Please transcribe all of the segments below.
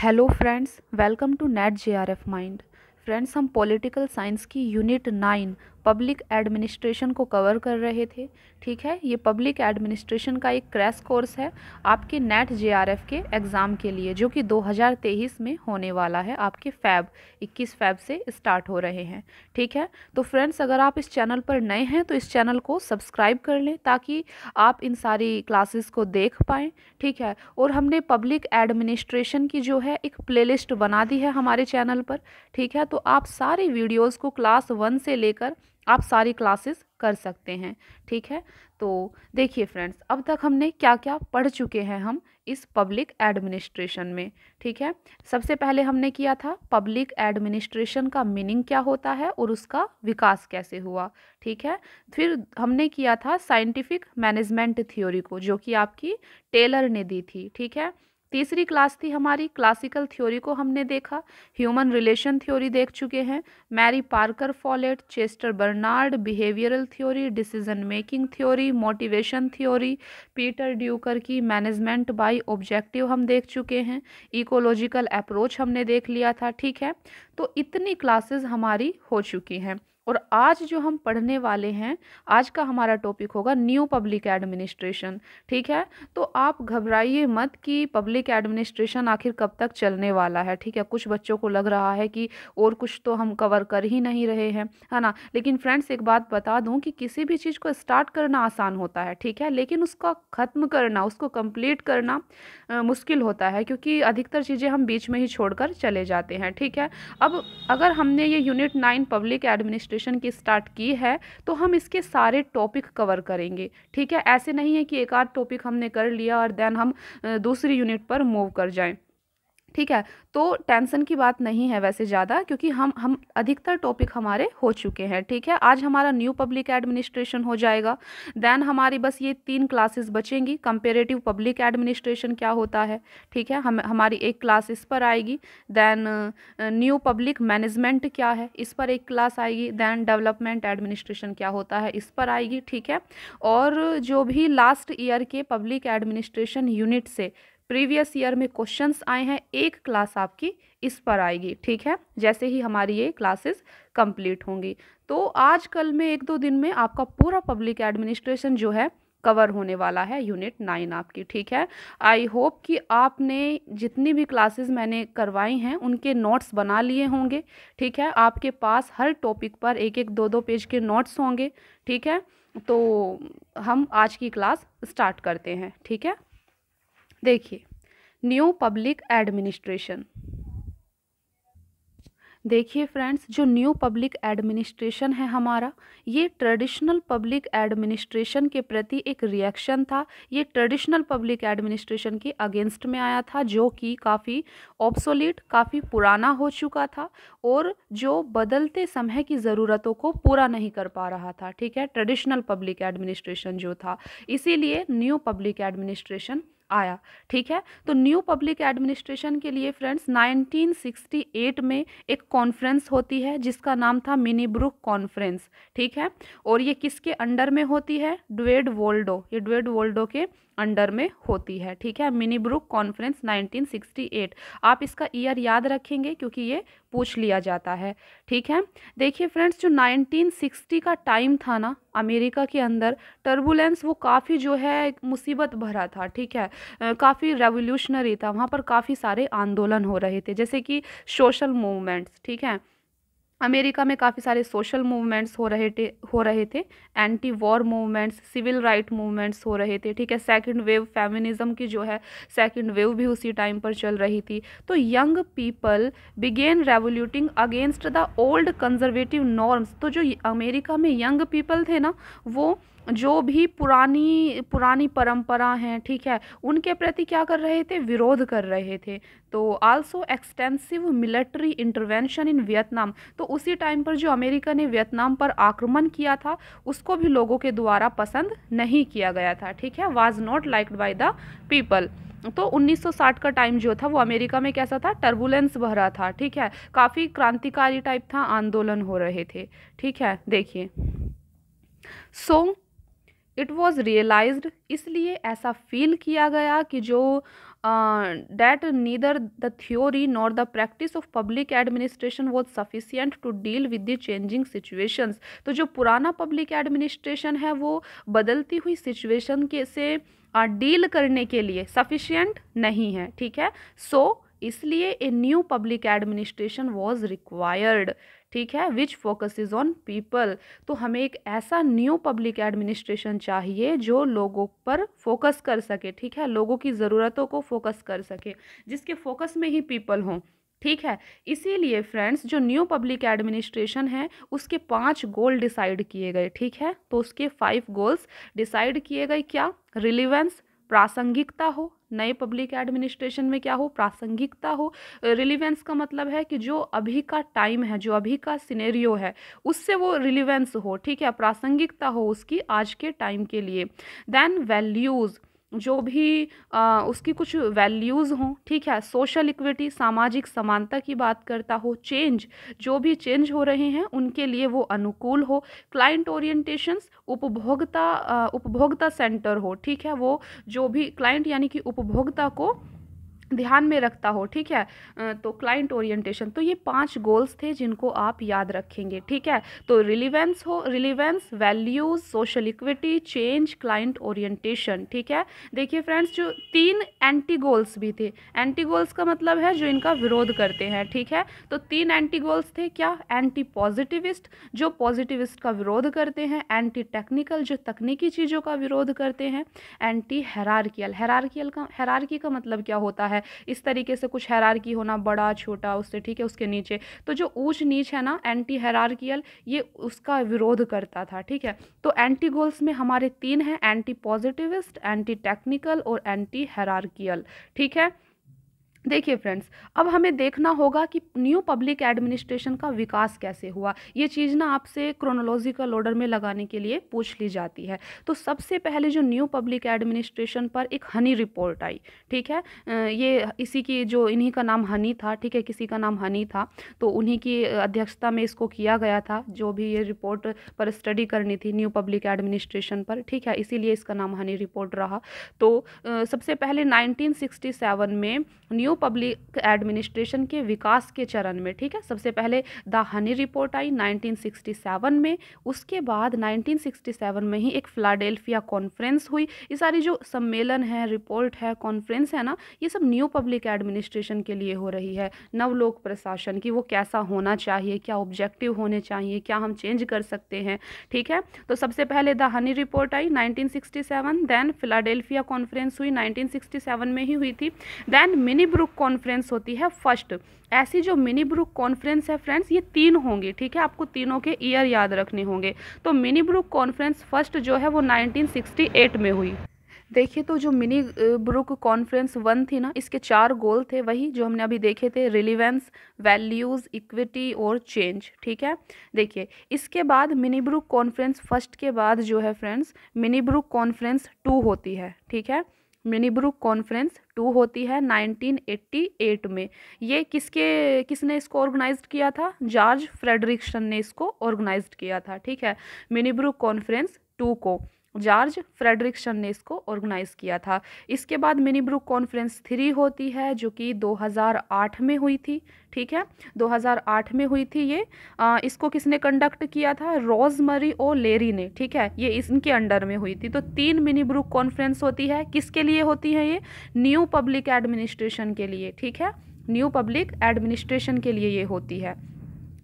hello friends welcome to NET J R F mind friends हम political science की unit nine public administration को cover कर रहे थे ठीक है ये पब्लिक एडमिनिस्ट्रेशन का एक क्रैश कोर्स है आपके नेट जेआरएफ के एग्ज़ाम के लिए जो कि 2023 में होने वाला है आपके फैब 21 फैब से स्टार्ट हो रहे हैं ठीक है तो फ्रेंड्स अगर आप इस चैनल पर नए हैं तो इस चैनल को सब्सक्राइब कर लें ताकि आप इन सारी क्लासेस को देख पाएँ ठीक है और हमने पब्लिक एडमिनिस्ट्रेशन की जो है एक प्लेलिस्ट बना दी है हमारे चैनल पर ठीक है तो आप सारे वीडियोज़ को क्लास वन से लेकर आप सारी क्लासेस कर सकते हैं ठीक है तो देखिए फ्रेंड्स अब तक हमने क्या क्या पढ़ चुके हैं हम इस पब्लिक एडमिनिस्ट्रेशन में ठीक है सबसे पहले हमने किया था पब्लिक एडमिनिस्ट्रेशन का मीनिंग क्या होता है और उसका विकास कैसे हुआ ठीक है फिर हमने किया था साइंटिफिक मैनेजमेंट थ्योरी को जो कि आपकी टेलर ने दी थी ठीक है तीसरी क्लास थी हमारी क्लासिकल थ्योरी को हमने देखा ह्यूमन रिलेशन थ्योरी देख चुके हैं Mary Parker Follett Chester Barnard behavioural theory decision making theory motivation theory Peter Drucker की मैनेजमेंट बाय ऑब्जेक्टिव हम देख चुके हैं इकोलॉजिकल अप्रोच हमने देख लिया था ठीक है तो इतनी क्लासेज हमारी हो चुकी हैं और आज जो हम पढ़ने वाले हैं आज का हमारा टॉपिक होगा न्यू पब्लिक एडमिनिस्ट्रेशन ठीक है तो आप घबराइए मत कि पब्लिक एडमिनिस्ट्रेशन आखिर कब तक चलने वाला है ठीक है कुछ बच्चों को लग रहा है कि और कुछ तो हम कवर कर ही नहीं रहे हैं है ना लेकिन फ्रेंड्स एक बात बता दूँ कि किसी भी चीज़ को स्टार्ट करना आसान होता है ठीक है लेकिन उसका ख़त्म करना उसको कंप्लीट करना आ, मुश्किल होता है क्योंकि अधिकतर चीज़ें हम बीच में ही छोड़ चले जाते हैं ठीक है अब अगर हमने ये unit nine public administration nutrition की स्टार्ट की है तो हम इसके सारे टॉपिक कवर करेंगे ठीक है ऐसे नहीं है कि एक आध टॉपिक हमने कर लिया और देन हम दूसरी यूनिट पर मूव कर जाएं ठीक है तो टेंशन की बात नहीं है वैसे ज़्यादा क्योंकि हम हम अधिकतर टॉपिक हमारे हो चुके हैं ठीक है आज हमारा न्यू पब्लिक एडमिनिस्ट्रेशन हो जाएगा देन हमारी बस ये तीन क्लासेस बचेंगी कंपेरेटिव पब्लिक एडमिनिस्ट्रेशन क्या होता है ठीक है हम हमारी एक क्लास इस पर आएगी देन न्यू पब्लिक मैनेजमेंट क्या है इस पर एक क्लास आएगी देन डेवलपमेंट एडमिनिस्ट्रेशन क्या होता है इस पर आएगी ठीक है और जो भी लास्ट ईयर के पब्लिक एडमिनिस्ट्रेशन यूनिट से प्रीवियस ईयर में क्वेश्चंस आए हैं एक क्लास आपकी इस पर आएगी ठीक है जैसे ही हमारी ये क्लासेस कंप्लीट होंगी तो आज कल में एक दो दिन में आपका पूरा पब्लिक एडमिनिस्ट्रेशन जो है कवर होने वाला है यूनिट नाइन आपकी ठीक है आई होप कि आपने जितनी भी क्लासेस मैंने करवाई हैं उनके नोट्स बना लिए होंगे ठीक है आपके पास हर टॉपिक पर एक एक दो दो पेज के नोट्स होंगे ठीक है तो हम आज की क्लास स्टार्ट करते हैं ठीक है देखिए न्यू पब्लिक एडमिनिस्ट्रेशन देखिए फ्रेंड्स जो न्यू पब्लिक एडमिनिस्ट्रेशन है हमारा ये ट्रेडिशनल पब्लिक एडमिनिस्ट्रेशन के प्रति एक रिएक्शन था ये ट्रेडिशनल पब्लिक एडमिनिस्ट्रेशन के अगेंस्ट में आया था जो कि काफ़ी ऑब्सोलीट काफ़ी पुराना हो चुका था और जो बदलते समय की ज़रूरतों को पूरा नहीं कर पा रहा था ठीक है ट्रेडिशनल पब्लिक एडमिनिस्ट्रेशन जो था इसीलिए न्यू पब्लिक एडमिनिस्ट्रेशन आया ठीक है तो न्यू पब्लिक एडमिनिस्ट्रेशन के लिए फ्रेंड्स 1968 में एक कॉन्फ्रेंस होती है जिसका नाम था मिनी ब्रुक कॉन्फ्रेंस ठीक है और ये किसके अंडर में होती है ड्वेड वोल्डो ये ड्वेड वोल्डो के अंडर में होती है ठीक है मिनी ब्रुक कॉन्फ्रेंस 1968 आप इसका ईयर याद रखेंगे क्योंकि ये पूछ लिया जाता है ठीक है देखिए फ्रेंड्स जो 1960 का टाइम था ना अमेरिका के अंदर टर्बुलेंस वो काफ़ी जो है मुसीबत भरा था ठीक है काफ़ी रेवोल्यूशनरी था वहाँ पर काफ़ी सारे आंदोलन हो रहे थे जैसे कि सोशल मूवमेंट्स ठीक है अमेरिका में काफ़ी सारे सोशल मूवमेंट्स हो रहे थे हो रहे थे anti war movements civil right movements हो रहे थे ठीक है सेकंड वेव फेमिनिज्म की जो है सेकंड वेव भी उसी टाइम पर चल रही थी तो young people began revolting against the old conservative norms तो जो अमेरिका में यंग पीपल थे ना वो जो भी पुरानी पुरानी परंपरा हैं ठीक है उनके प्रति क्या कर रहे थे विरोध कर रहे थे तो also extensive military intervention in Vietnam तो उसी टाइम पर जो अमेरिका ने वियतनाम पर आक्रमण किया था उसको भी लोगों के द्वारा पसंद नहीं किया गया था ठीक है was not liked by the people तो 1960 का टाइम जो था वो अमेरिका में कैसा था टर्बुलेंस बह रहा था ठीक है काफ़ी क्रांतिकारी टाइप था आंदोलन हो रहे थे ठीक है देखिए so so, it was realised इसलिए ऐसा फील किया गया कि जो that neither the theory nor the practice of public administration was sufficient to deal with the changing situations तो जो पुराना पब्लिक एडमिनिस्ट्रेशन है वो बदलती हुई सिचुएशन के से डील uh, करने के लिए सफिशियंट नहीं है ठीक है सो so, इसलिए a new public administration was required ठीक है विच फोकस ऑन पीपल तो हमें एक ऐसा न्यू पब्लिक एडमिनिस्ट्रेशन चाहिए जो लोगों पर फोकस कर सके ठीक है लोगों की ज़रूरतों को फोकस कर सके जिसके फोकस में ही पीपल हों ठीक है इसीलिए फ्रेंड्स जो न्यू पब्लिक एडमिनिस्ट्रेशन है उसके पांच गोल डिसाइड किए गए ठीक है तो उसके फाइव गोल्स डिसाइड किए गए क्या रिलीवेंस प्रासंगिकता हो नए पब्लिक एडमिनिस्ट्रेशन में क्या हो प्रासंगिकता हो रिलीवेंस का मतलब है कि जो अभी का टाइम है जो अभी का सिनेरियो है उससे वो रिलीवेंस हो ठीक है प्रासंगिकता हो उसकी आज के टाइम के लिए देन वैल्यूज़ जो भी आ, उसकी कुछ वैल्यूज़ हों ठीक है सोशल इक्विटी सामाजिक समानता की बात करता हो चेंज जो भी चेंज हो रहे हैं उनके लिए वो अनुकूल हो क्लाइंट ओरिएंटेशंस उपभोक्ता उपभोक्ता सेंटर हो ठीक है वो जो भी क्लाइंट यानी कि उपभोक्ता को ध्यान में रखता हो ठीक है तो क्लाइंट ओरिएंटेशन तो ये पांच गोल्स थे जिनको आप याद रखेंगे ठीक है तो रिलीवेंस हो relevance values social equity change client orientation ठीक है देखिए फ्रेंड्स जो तीन एंटी गोल्स भी थे एंटी गोल्स का मतलब है जो इनका विरोध करते हैं ठीक है तो तीन एंटी गोल्स थे क्या एंटी पॉजिटिविस्ट जो पॉजिटिविस्ट का विरोध करते हैं एंटी टेक्निकल जो तकनीकी चीज़ों का विरोध करते हैं एंटी हैरारकियल हैरारकियल का हेरारकी का मतलब क्या होता है है इस तरीके से कुछ हैरारकी होना बड़ा छोटा उससे ठीक है उसके नीचे तो जो ऊंच नीच है ना एंटी हैरारकियल ये उसका विरोध करता था ठीक है तो एंटी गोल्स में हमारे तीन हैं एंटी पॉजिटिविस्ट एंटी टेक्निकल और एंटी हैरारकियल ठीक है देखिए फ्रेंड्स अब हमें देखना होगा कि न्यू पब्लिक एडमिनिस्ट्रेशन का विकास कैसे हुआ ये चीज़ ना आपसे क्रोनोलॉजिकल ऑर्डर में लगाने के लिए पूछ ली जाती है तो सबसे पहले जो न्यू पब्लिक एडमिनिस्ट्रेशन पर एक हनी रिपोर्ट आई ठीक है ये इसी की जो इन्हीं का नाम हनी था ठीक है किसी का नाम हनी था तो उन्हीं की अध्यक्षता में इसको किया गया था जो भी ये रिपोर्ट पर स्टडी करनी थी न्यू पब्लिक एडमिनिस्ट्रेशन पर ठीक है इसीलिए इसका नाम हनी रिपोर्ट रहा तो सबसे पहले नाइनटीन में न्यू पब्लिक एडमिनिस्ट्रेशन के विकास के चरण में ठीक है सबसे पहले द हनी रिपोर्ट आई 1967 में उसके बाद 1967 में ही एक फ्लाडेल्फिया कॉन्फ्रेंस हुई ये सारी जो सम्मेलन है रिपोर्ट है कॉन्फ्रेंस है ना ये सब न्यू पब्लिक एडमिनिस्ट्रेशन के लिए हो रही है नवलोक प्रशासन की वो कैसा होना चाहिए क्या ऑब्जेक्टिव होने चाहिए क्या हम चेंज कर सकते हैं ठीक है तो सबसे पहले द हनी रिपोर्ट आई 1967 देन फिलाडेल्फिया कॉन्फ्रेंस हुई सेवन में ही हुई थी देन मिनी ब्रुक कॉन्फ्रेंस होती है फर्स्ट ऐसी जो मिनी ब्रुक कॉन्फ्रेंस है फ्रेंड्स ये तीन होंगी ठीक है आपको तीनों के ईयर याद रखने होंगे तो मिनी ब्रुक कॉन्फ्रेंस फर्स्ट जो है वो 1968 में हुई देखिए तो जो मिनी ब्रुक कॉन्फ्रेंस वन थी ना इसके चार गोल थे वही जो हमने अभी देखे थे रिलीवेंस वैल्यूज़ इक्विटी और चेंज ठीक है देखिए इसके बाद मिनी ब्रुक कॉन्फ्रेंस फर्स्ट के बाद जो है friends Minnowbrook conference two होती है ठीक है मिनीब्रुक कॉन्फ्रेंस टू होती है 1988 में ये किसके किसने इसको ऑर्गेनाइज किया था जॉर्ज फ्रेडरिक्सन ने इसको ऑर्गेनाइज किया था ठीक है मिनीब्रुक कॉन्फ्रेंस टू को जॉर्ज फ्रेडरिक्सन ने इसको ऑर्गेनाइज़ किया था इसके बाद मिनी ब्रुक कॉन्फ्रेंस थ्री होती है जो कि 2008 में हुई थी ठीक है 2008 में हुई थी ये आ, इसको किसने कंडक्ट किया था रोजमरी ओ लेरी ने ठीक है ये इनके अंडर में हुई थी तो तीन मिनी ब्रुक कॉन्फ्रेंस होती है किसके लिए होती है ये न्यू पब्लिक एडमिनिस्ट्रेशन के लिए ठीक है न्यू पब्लिक एडमिनिस्ट्रेशन के लिए ये होती है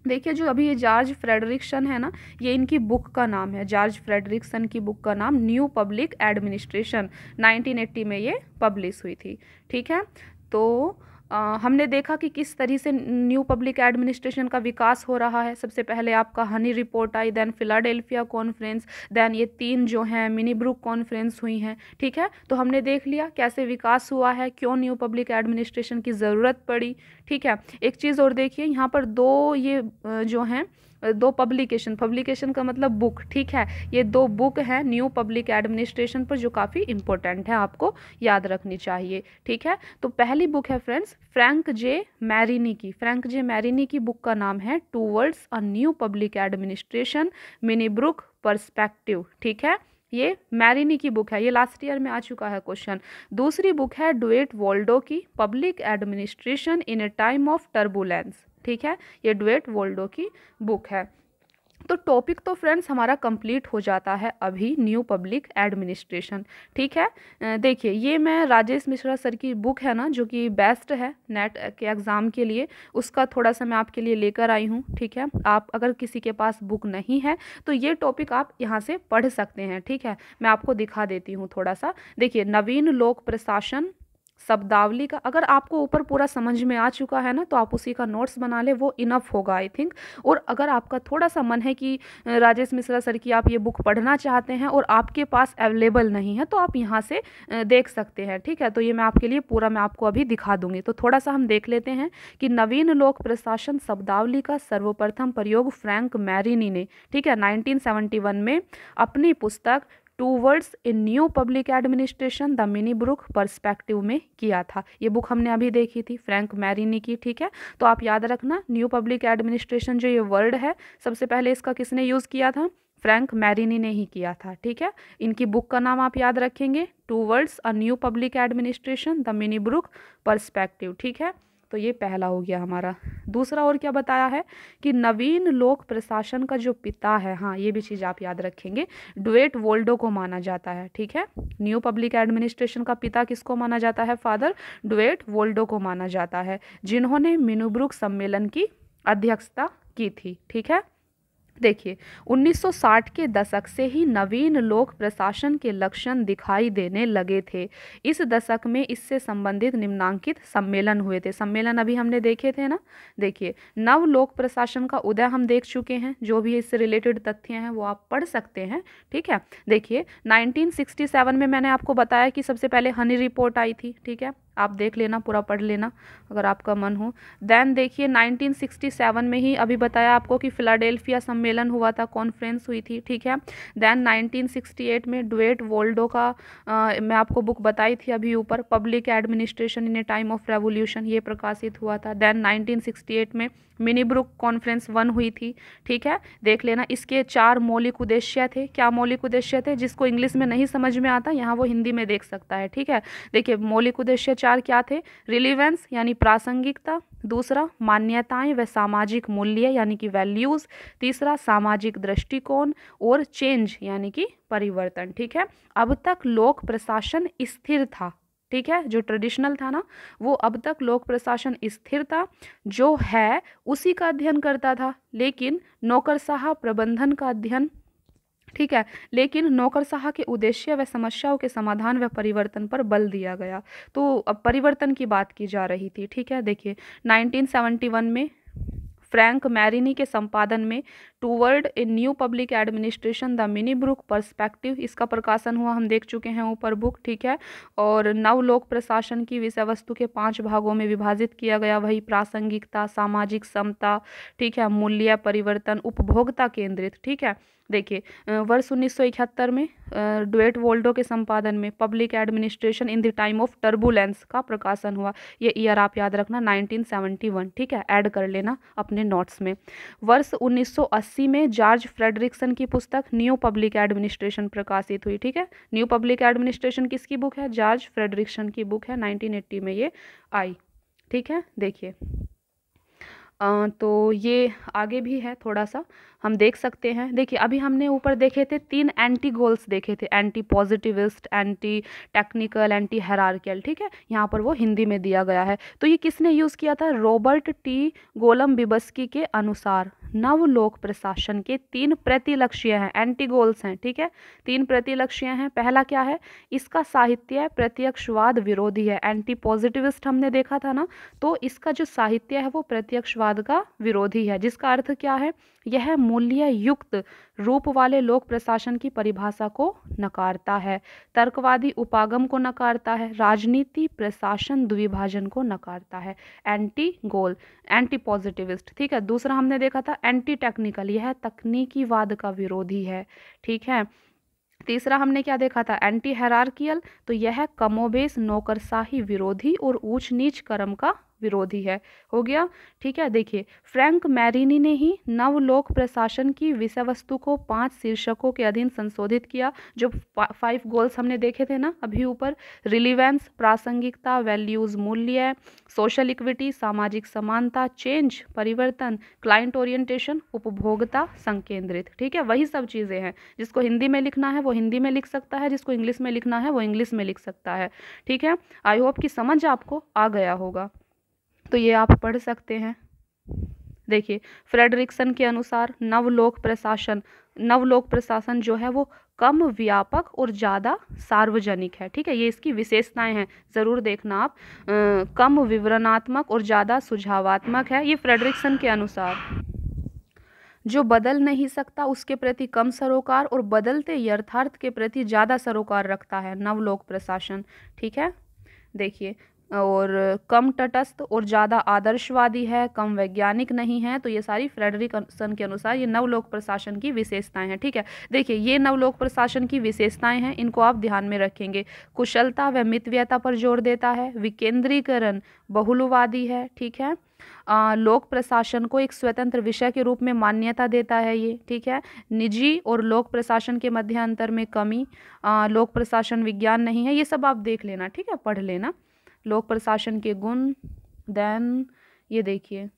देखिए जो अभी ये जॉर्ज फ्रेडरिक्सन है ना ये इनकी बुक का नाम है जॉर्ज फ्रेडरिक्सन की बुक का नाम न्यू पब्लिक एडमिनिस्ट्रेशन 1980 में ये पब्लिश हुई थी ठीक है तो आ, हमने देखा कि किस तरह से न्यू पब्लिक एडमिनिस्ट्रेशन का विकास हो रहा है सबसे पहले आपका हनी रिपोर्ट आई देन फिलाडेल्फिया कॉन्फ्रेंस देन ये तीन जो हैं मिनी ब्रुक कॉन्फ्रेंस हुई हैं ठीक है तो हमने देख लिया कैसे विकास हुआ है क्यों न्यू पब्लिक एडमिनिस्ट्रेशन की ज़रूरत पड़ी ठीक है एक चीज़ और देखिए यहाँ पर दो ये जो हैं दो पब्लिकेशन पब्लिकेशन का मतलब बुक ठीक है ये दो बुक हैं न्यू पब्लिक एडमिनिस्ट्रेशन पर जो काफ़ी इंपॉर्टेंट है आपको याद रखनी चाहिए ठीक है तो पहली बुक है फ्रेंड्स फ्रैंक जे मैरिनी की फ्रैंक जे मैरिनी की बुक का नाम है towards a new public administration Minnowbrook perspective ठीक है ये मैरिनी की बुक है ये लास्ट ईयर में आ चुका है क्वेश्चन दूसरी बुक है डुएट वोल्डो की public administration in a time of turbulence ठीक है ये डुएट वोल्डो की बुक है तो टॉपिक तो फ्रेंड्स हमारा कंप्लीट हो जाता है अभी न्यू पब्लिक एडमिनिस्ट्रेशन ठीक है देखिए ये मैं राजेश मिश्रा सर की बुक है ना जो कि बेस्ट है नेट के एग्ज़ाम के लिए उसका थोड़ा सा मैं आपके लिए लेकर आई हूँ ठीक है आप अगर किसी के पास बुक नहीं है तो ये टॉपिक आप यहाँ से पढ़ सकते हैं ठीक है मैं आपको दिखा देती हूँ थोड़ा सा देखिए नवीन लोक प्रशासन शब्दावली का अगर आपको ऊपर पूरा समझ में आ चुका है ना तो आप उसी का नोट्स बना ले वो इनफ होगा आई थिंक और अगर आपका थोड़ा सा मन है कि राजेश मिश्रा सर की आप ये बुक पढ़ना चाहते हैं और आपके पास अवेलेबल नहीं है तो आप यहाँ से देख सकते हैं ठीक है तो ये मैं आपके लिए पूरा मैं आपको अभी दिखा दूंगी तो थोड़ा सा हम देख लेते हैं कि नवीन लोक प्रशासन शब्दावली का सर्वप्रथम प्रयोग फ्रैंक मैरिनी ने ठीक है नाइनटीन में अपनी पुस्तक towards in new public administration the Minnowbrook perspective में किया था ये बुक हमने अभी देखी थी फ्रैंक मैरिनी की ठीक है तो आप याद रखना न्यू पब्लिक एडमिनिस्ट्रेशन जो ये वर्ड है सबसे पहले इसका किसने यूज़ किया था फ्रैंक मैरिनी ने ही किया था ठीक है इनकी बुक का नाम आप याद रखेंगे towards a new public administration the Minnowbrook perspective ठीक है तो ये पहला हो गया हमारा दूसरा और क्या बताया है कि नवीन लोक प्रशासन का जो पिता है हाँ ये भी चीज़ आप याद रखेंगे डुएट वोल्डो को माना जाता है ठीक है न्यू पब्लिक एडमिनिस्ट्रेशन का पिता किसको माना जाता है फादर डुएट वोल्डो को माना जाता है जिन्होंने मिनुब्रुक सम्मेलन की अध्यक्षता की थी ठीक है देखिए 1960 के दशक से ही नवीन लोक प्रशासन के लक्षण दिखाई देने लगे थे इस दशक में इससे संबंधित निम्नांकित सम्मेलन हुए थे सम्मेलन अभी हमने देखे थे ना देखिए नव लोक प्रशासन का उदय हम देख चुके हैं जो भी इससे रिलेटेड तथ्य हैं वो आप पढ़ सकते हैं ठीक है देखिए 1967 में मैंने आपको बताया कि सबसे पहले हनी रिपोर्ट आई थी ठीक है आप देख लेना पूरा पढ़ लेना अगर आपका मन हो देन देखिए 1967 में ही अभी बताया आपको कि फिलाडेल्फिया सम्मेलन हुआ था कॉन्फ्रेंस हुई थी ठीक है देन 1968 में डुएट वोल्डो का आ, मैं आपको बुक बताई थी अभी ऊपर public administration in a time of revolution ये प्रकाशित हुआ था देन 1968 में मिनी ब्रुक कॉन्फ्रेंस वन हुई थी ठीक है देख लेना इसके चार मौलिक उद्देश्य थे क्या मौलिक उद्देश्य थे जिसको इंग्लिश में नहीं समझ में आता यहाँ वो हिंदी में देख सकता है ठीक है देखिए मौलिक उद्देश्य चार क्या थे रिलीवेंस यानी प्रासंगिकता दूसरा मान्यताएं व सामाजिक मूल्य यानी कि वैल्यूज़ तीसरा सामाजिक दृष्टिकोण और चेंज यानी कि परिवर्तन ठीक है अब तक लोक प्रशासन स्थिर था ठीक है जो ट्रेडिशनल था ना वो अब तक लोक प्रशासन स्थिर था जो है उसी का अध्ययन करता था लेकिन नौकरशाह प्रबंधन का अध्ययन ठीक है लेकिन नौकरशाह के उद्देश्य व समस्याओं के समाधान व परिवर्तन पर बल दिया गया तो अब परिवर्तन की बात की जा रही थी ठीक है देखिए 1971 में फ्रैंक मैरिनी के संपादन में toward a new public administration the Minnowbrook perspective इसका प्रकाशन हुआ हम देख चुके हैं ऊपर बुक ठीक है और नवलोक प्रशासन की विषय वस्तु के पांच भागों में विभाजित किया गया वही प्रासंगिकता सामाजिक समता ठीक है मूल्य परिवर्तन उपभोक्ता केंद्रित ठीक है देखिए वर्ष उन्नीस में डुएट वोल्डो के संपादन में public administration in the time of turbulence का प्रकाशन हुआ ये ईयर आप याद रखना 1971 ठीक है ऐड कर लेना अपने नोट्स में वर्ष 1980 में जॉर्ज फ्रेडरिक्सन की पुस्तक न्यू पब्लिक एडमिनिस्ट्रेशन प्रकाशित हुई ठीक है न्यू पब्लिक एडमिनिस्ट्रेशन किसकी बुक है जॉर्ज फ्रेडरिक्सन की बुक है नाइनटीन में ये आई ठीक है देखिए तो ये आगे भी है थोड़ा सा हम देख सकते हैं देखिए अभी हमने ऊपर देखे थे तीन एंटी गोल्स देखे थे anti positivist anti technical anti hierarchical ठीक है यहाँ पर वो हिंदी में दिया गया है तो ये किसने यूज़ किया था रॉबर्ट टी गोलम बिबस्की के अनुसार नव लोक प्रशासन के तीन प्रतिलक्ष्य हैं एंटी गोल्स हैं ठीक है तीन प्रतिलक्ष्य हैं पहला क्या है इसका साहित्य प्रत्यक्षवाद विरोधी है एंटी पॉजिटिविस्ट हमने देखा था ना तो इसका जो साहित्य है वो प्रत्यक्षवाद राष्ट्रवाद का विरोधी है जिसका अर्थ क्या है यह मूल्य युक्त रूप वाले लोक प्रशासन की परिभाषा को नकारता है तर्कवादी उपागम को नकारता है राजनीति प्रशासन द्विभाजन को नकारता है एंटी गोल एंटी पॉजिटिविस्ट ठीक है दूसरा हमने देखा था एंटी टेक्निकल यह तकनीकीवाद का विरोधी है ठीक है तीसरा हमने क्या देखा था एंटी हेरारकियल तो यह कमोबेश नौकरशाही विरोधी और ऊंच नीच कर्म का विरोधी है हो गया ठीक है देखिए फ्रैंक मैरिनी ने ही नवलोक प्रशासन की विषय वस्तु को पांच शीर्षकों के अधीन संशोधित किया जो फाइव गोल्स हमने देखे थे ना अभी ऊपर रिलीवेंस प्रासंगिकता वैल्यूज मूल्य सोशल इक्विटी सामाजिक समानता चेंज परिवर्तन क्लाइंट ओरिएंटेशन उपभोक्ता संकेंद्रित ठीक है वही सब चीज़ें हैं जिसको हिंदी में लिखना है वो हिंदी में लिख सकता है जिसको इंग्लिश में लिखना है वो इंग्लिश में लिख सकता है ठीक है आई होप कि समझ आपको आ गया होगा तो ये आप पढ़ सकते हैं देखिए फ्रेडरिक्सन के अनुसार नवलोक प्रशासन नवलोक प्रशासन जो है वो कम व्यापक और ज़्यादा सार्वजनिक है ठीक है ये इसकी विशेषताएं हैं ज़रूर देखना आप आ, कम विवरणात्मक और ज़्यादा सुझावात्मक है ये फ्रेडरिक्सन के अनुसार जो बदल नहीं सकता उसके प्रति कम सरोकार और बदलते यथार्थ के प्रति ज़्यादा सरोकार रखता है नवलोक प्रशासन ठीक है देखिए और कम तटस्थ और ज़्यादा आदर्शवादी है कम वैज्ञानिक नहीं है तो ये सारी फ्रेडरिक सन के अनुसार ये नवलोक प्रशासन की विशेषताएं हैं ठीक है देखिए ये नवलोक प्रशासन की विशेषताएं हैं इनको आप ध्यान में रखेंगे कुशलता व मितव्यता पर जोर देता है विकेंद्रीकरण बहुलवादी है ठीक है आ, लोक प्रशासन को एक स्वतंत्र विषय के रूप में मान्यता देता है ये ठीक है निजी और लोक प्रशासन के मध्य अंतर में कमी आ, लोक प्रशासन विज्ञान नहीं है ये सब आप देख लेना ठीक है पढ़ लेना लोक प्रशासन के गुण देन ये देखिए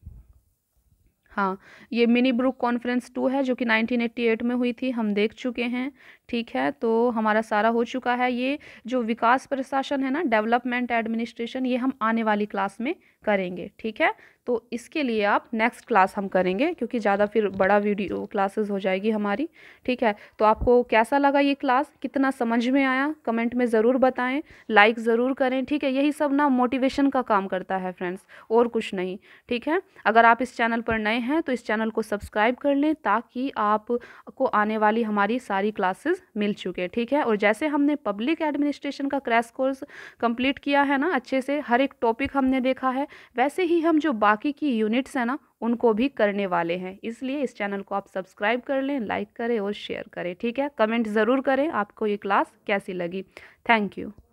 हाँ ये मिनी ब्रुक कॉन्फ्रेंस टू है जो कि 1988 में हुई थी हम देख चुके हैं ठीक है तो हमारा सारा हो चुका है ये जो विकास प्रशासन है ना डेवलपमेंट एडमिनिस्ट्रेशन ये हम आने वाली क्लास में करेंगे ठीक है तो इसके लिए आप नेक्स्ट क्लास हम करेंगे क्योंकि ज़्यादा फिर बड़ा वीडियो क्लासेस हो जाएगी हमारी ठीक है तो आपको कैसा लगा ये क्लास कितना समझ में आया कमेंट में ज़रूर बताएं लाइक ज़रूर करें ठीक है यही सब ना मोटिवेशन का काम करता है फ्रेंड्स और कुछ नहीं ठीक है अगर आप इस चैनल पर नए हैं तो इस चैनल को सब्सक्राइब कर लें ताकि आपको आने वाली हमारी सारी क्लासेस कोर्सेज मिल चुके ठीक है और जैसे हमने पब्लिक एडमिनिस्ट्रेशन का क्रैश कोर्स कंप्लीट किया है ना अच्छे से हर एक टॉपिक हमने देखा है वैसे ही हम जो बाकी की यूनिट्स हैं ना उनको भी करने वाले हैं इसलिए इस चैनल को आप सब्सक्राइब कर लें लाइक करें और शेयर करें ठीक है कमेंट ज़रूर करें आपको ये क्लास कैसी लगी थैंक यू